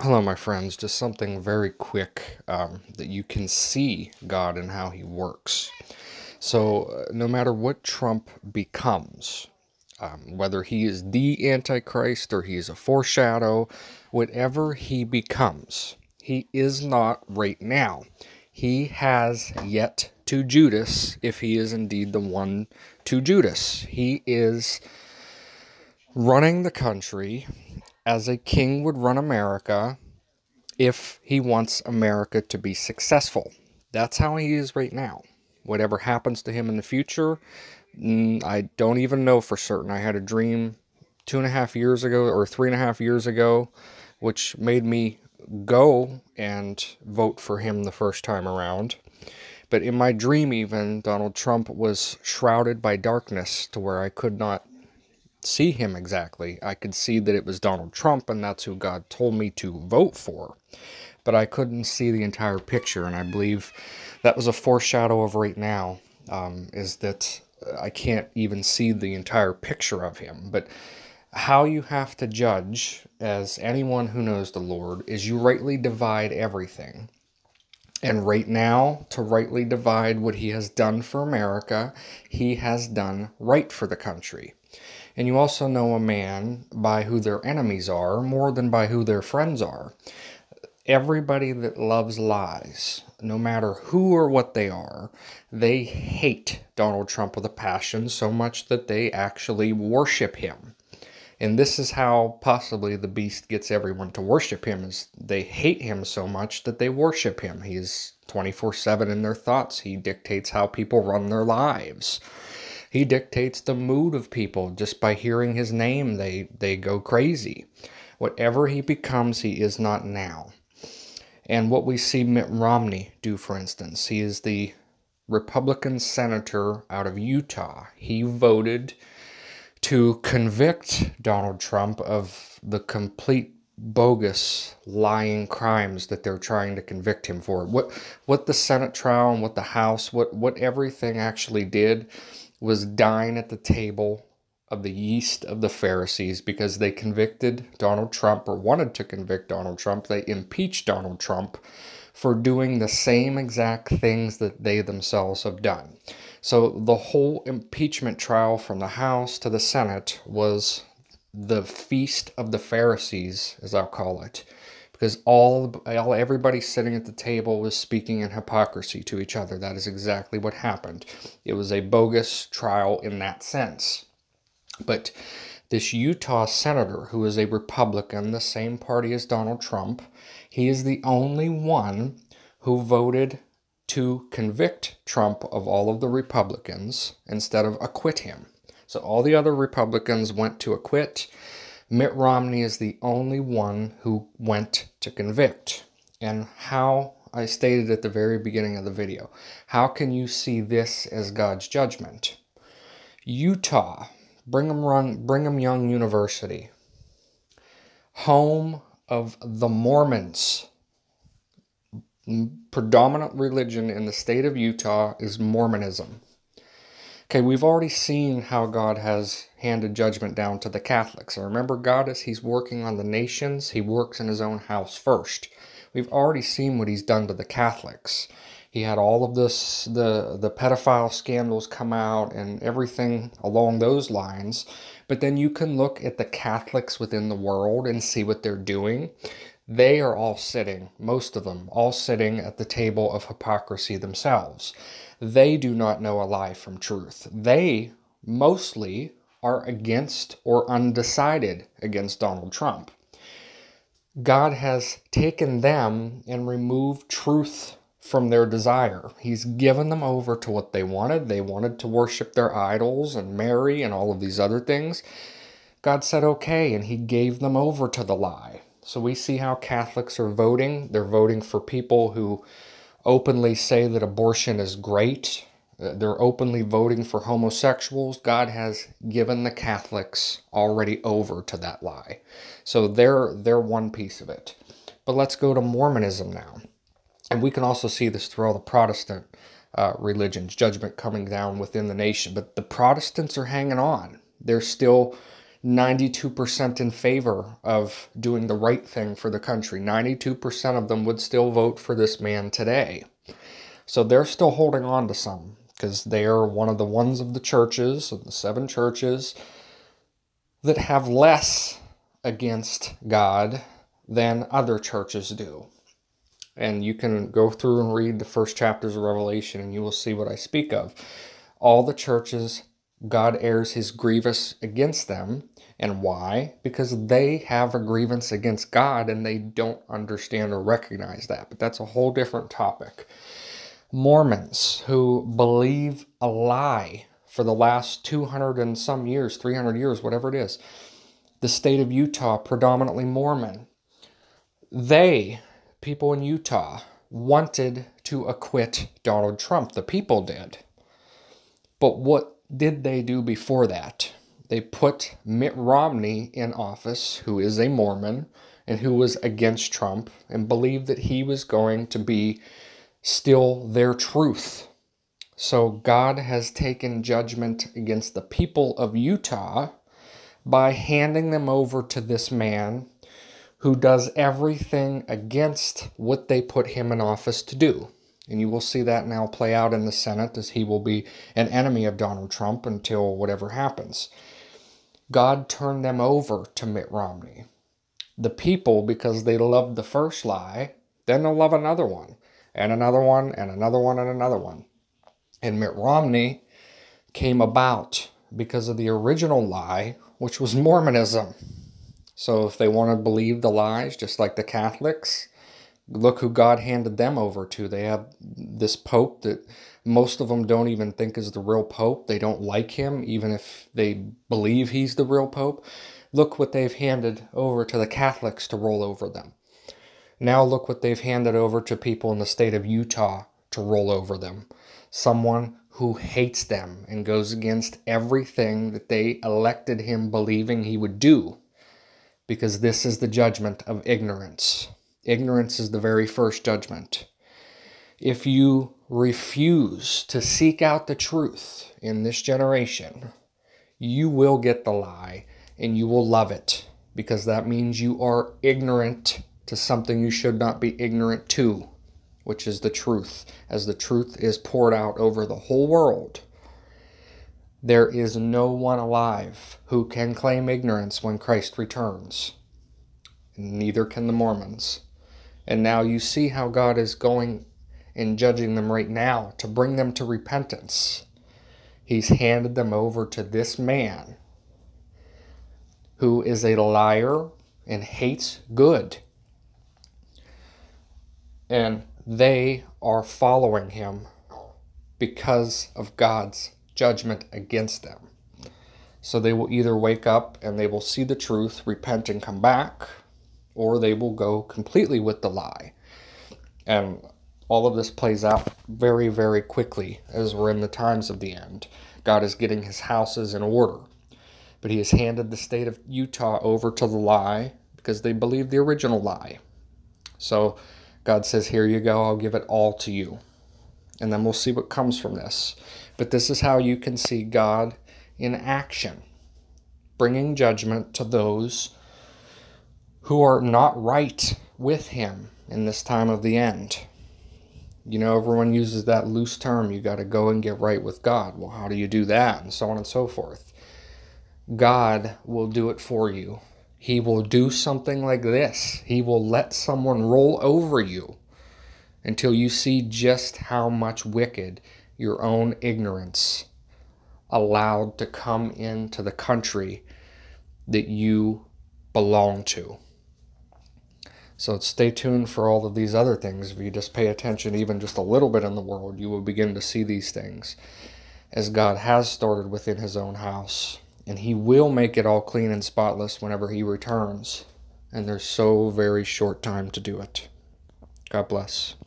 Hello, my friends. Just something very quick um, that you can see God and how He works. So, uh, no matter what Trump becomes, um, whether he is the Antichrist or he is a foreshadow, whatever he becomes, he is not right now. He has yet to Judas, if he is indeed the one to Judas. He is running the country as a king would run America if he wants America to be successful. That's how he is right now. Whatever happens to him in the future, mm, I don't even know for certain. I had a dream two and a half years ago or three and a half years ago, which made me go and vote for him the first time around. But in my dream, even, Donald Trump was shrouded by darkness to where I could not see him exactly. I could see that it was Donald Trump, and that's who God told me to vote for. But I couldn't see the entire picture, and I believe that was a foreshadow of right now, um, is that uh, I can't even see the entire picture of him. But how you have to judge, as anyone who knows the Lord, is you rightly divide everything. And right now, to rightly divide what he has done for America, he has done right for the country and you also know a man by who their enemies are more than by who their friends are. Everybody that loves lies, no matter who or what they are, they hate Donald Trump with a passion so much that they actually worship him. And this is how possibly the beast gets everyone to worship him is they hate him so much that they worship him. He's 24/7 in their thoughts. He dictates how people run their lives. He dictates the mood of people. Just by hearing his name, they, they go crazy. Whatever he becomes, he is not now. And what we see Mitt Romney do, for instance, he is the Republican senator out of Utah. He voted to convict Donald Trump of the complete bogus lying crimes that they're trying to convict him for. What what the Senate trial and what the House, what what everything actually did was dying at the table of the yeast of the Pharisees because they convicted Donald Trump or wanted to convict Donald Trump. They impeached Donald Trump for doing the same exact things that they themselves have done. So the whole impeachment trial from the House to the Senate was the feast of the Pharisees, as I'll call it because all, all everybody sitting at the table was speaking in hypocrisy to each other. That is exactly what happened. It was a bogus trial in that sense. But this Utah senator, who is a Republican, the same party as Donald Trump, he is the only one who voted to convict Trump of all of the Republicans instead of acquit him. So all the other Republicans went to acquit Mitt Romney is the only one who went to convict. And how I stated at the very beginning of the video, how can you see this as God's judgment? Utah, Brigham, Run, Brigham Young University, home of the Mormons. Predominant religion in the state of Utah is Mormonism. Okay, we've already seen how God has handed judgment down to the Catholics. And remember, God, as He's working on the nations, He works in His own house first. We've already seen what He's done to the Catholics. He had all of this, the, the pedophile scandals come out and everything along those lines. But then you can look at the Catholics within the world and see what they're doing they are all sitting, most of them, all sitting at the table of hypocrisy themselves. They do not know a lie from truth. They mostly are against or undecided against Donald Trump. God has taken them and removed truth from their desire. He's given them over to what they wanted. They wanted to worship their idols and Mary and all of these other things. God said okay, and He gave them over to the lie. So we see how Catholics are voting. They're voting for people who openly say that abortion is great. Uh, they're openly voting for homosexuals. God has given the Catholics already over to that lie. So they're, they're one piece of it. But let's go to Mormonism now. And we can also see this through all the Protestant uh, religions, judgment coming down within the nation. But the Protestants are hanging on. They're still 92% in favor of doing the right thing for the country. 92% of them would still vote for this man today. So they're still holding on to some because they are one of the ones of the churches, of the seven churches, that have less against God than other churches do. And you can go through and read the first chapters of Revelation and you will see what I speak of. All the churches God airs his grievous against them. And why? Because they have a grievance against God and they don't understand or recognize that. But that's a whole different topic. Mormons who believe a lie for the last 200 and some years, 300 years, whatever it is, the state of Utah, predominantly Mormon, they, people in Utah, wanted to acquit Donald Trump. The people did. But what did they do before that? They put Mitt Romney in office, who is a Mormon and who was against Trump and believed that he was going to be still their truth. So God has taken judgment against the people of Utah by handing them over to this man who does everything against what they put him in office to do. And you will see that now play out in the Senate as he will be an enemy of Donald Trump until whatever happens. God turned them over to Mitt Romney. The people, because they loved the first lie, then they'll love another one, and another one, and another one, and another one. And Mitt Romney came about because of the original lie, which was Mormonism. So if they want to believe the lies, just like the Catholics, look who God handed them over to. They have this pope that most of them don't even think is the real pope. They don't like him, even if they believe he's the real pope. Look what they've handed over to the Catholics to roll over them. Now look what they've handed over to people in the state of Utah to roll over them. Someone who hates them and goes against everything that they elected him believing he would do. Because this is the judgment of ignorance. Ignorance is the very first judgment. If you refuse to seek out the truth in this generation, you will get the lie and you will love it because that means you are ignorant to something you should not be ignorant to, which is the truth, as the truth is poured out over the whole world. There is no one alive who can claim ignorance when Christ returns. Neither can the Mormons. And now you see how God is going and judging them right now to bring them to repentance. He's handed them over to this man who is a liar and hates good. And they are following him because of God's judgment against them. So they will either wake up and they will see the truth, repent, and come back, or they will go completely with the lie. And all of this plays out very, very quickly as we're in the times of the end. God is getting his houses in order, but he has handed the state of Utah over to the lie because they believe the original lie. So God says, Here you go, I'll give it all to you. And then we'll see what comes from this. But this is how you can see God in action, bringing judgment to those who are not right with him in this time of the end. You know, everyone uses that loose term, you got to go and get right with God. Well, how do you do that? And so on and so forth. God will do it for you. He will do something like this. He will let someone roll over you until you see just how much wicked your own ignorance allowed to come into the country that you belong to. So stay tuned for all of these other things. If you just pay attention even just a little bit in the world, you will begin to see these things as God has started within his own house. And he will make it all clean and spotless whenever he returns. And there's so very short time to do it. God bless.